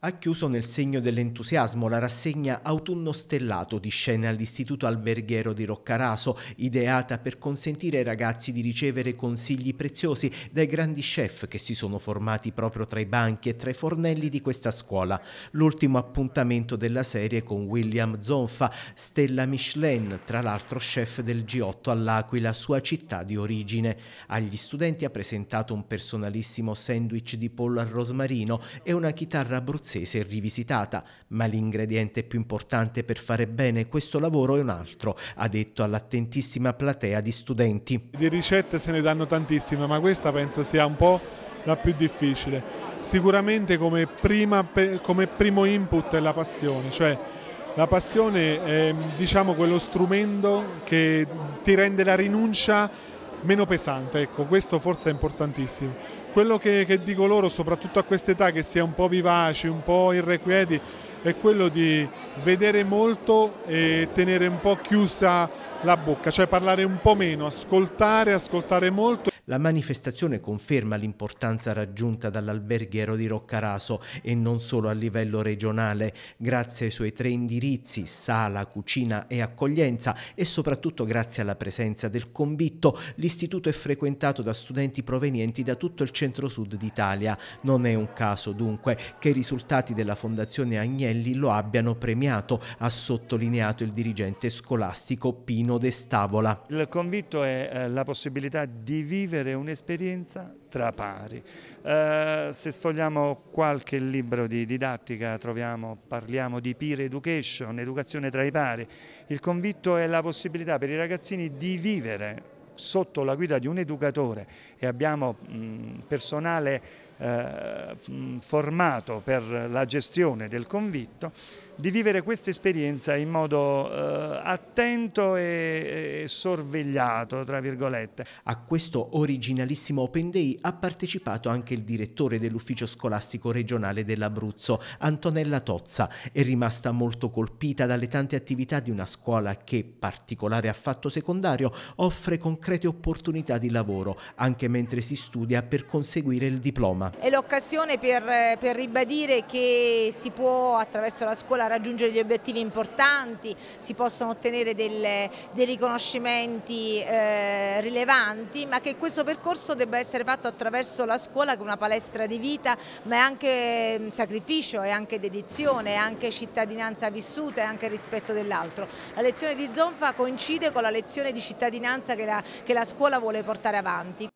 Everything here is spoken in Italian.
Ha chiuso nel segno dell'entusiasmo la rassegna Autunno Stellato di scena all'Istituto Alberghiero di Roccaraso, ideata per consentire ai ragazzi di ricevere consigli preziosi dai grandi chef che si sono formati proprio tra i banchi e tra i fornelli di questa scuola. L'ultimo appuntamento della serie con William Zonfa, Stella Michelin, tra l'altro chef del G8 all'Aquila, sua città di origine. Agli studenti ha presentato un personalissimo sandwich di pollo al rosmarino e una chitarra abruzzata scozzese rivisitata, ma l'ingrediente più importante per fare bene questo lavoro è un altro, ha detto all'attentissima platea di studenti. Di ricette se ne danno tantissime, ma questa penso sia un po' la più difficile. Sicuramente come, prima, come primo input è la passione, cioè la passione è diciamo, quello strumento che ti rende la rinuncia meno pesante, ecco, questo forse è importantissimo. Quello che, che dico loro, soprattutto a quest'età, che si è un po' vivaci, un po' irrequieti, è quello di vedere molto e tenere un po' chiusa la bocca, cioè parlare un po' meno, ascoltare, ascoltare molto. La manifestazione conferma l'importanza raggiunta dall'alberghiero di Roccaraso e non solo a livello regionale, grazie ai suoi tre indirizzi, sala, cucina e accoglienza e soprattutto grazie alla presenza del convitto, l'istituto è frequentato da studenti provenienti da tutto il centro-sud d'Italia. Non è un caso dunque che i risultati della Fondazione Agnelli lo abbiano premiato, ha sottolineato il dirigente scolastico Pino De Stavola. Il convitto è eh, la possibilità di vivere vivere un'esperienza tra pari. Eh, se sfogliamo qualche libro di didattica troviamo, parliamo di peer education, educazione tra i pari. Il convitto è la possibilità per i ragazzini di vivere sotto la guida di un educatore e abbiamo mh, personale eh, formato per la gestione del convitto, di vivere questa esperienza in modo eh, attento e, e sorvegliato, tra virgolette. A questo originalissimo Open Day ha partecipato anche il direttore dell'ufficio scolastico regionale dell'Abruzzo, Antonella Tozza. È rimasta molto colpita dalle tante attività di una scuola che, particolare affatto secondario, offre concrete opportunità di lavoro, anche mentre si studia per conseguire il diploma. È l'occasione per, per, ribadire che si può attraverso la scuola raggiungere gli obiettivi importanti, si possono ottenere delle, dei riconoscimenti eh, rilevanti, ma che questo percorso debba essere fatto attraverso la scuola che è una palestra di vita, ma è anche mm, sacrificio, è anche dedizione, è anche cittadinanza vissuta, è anche rispetto dell'altro. La lezione di Zonfa coincide con la lezione di cittadinanza che la, che la scuola vuole portare avanti.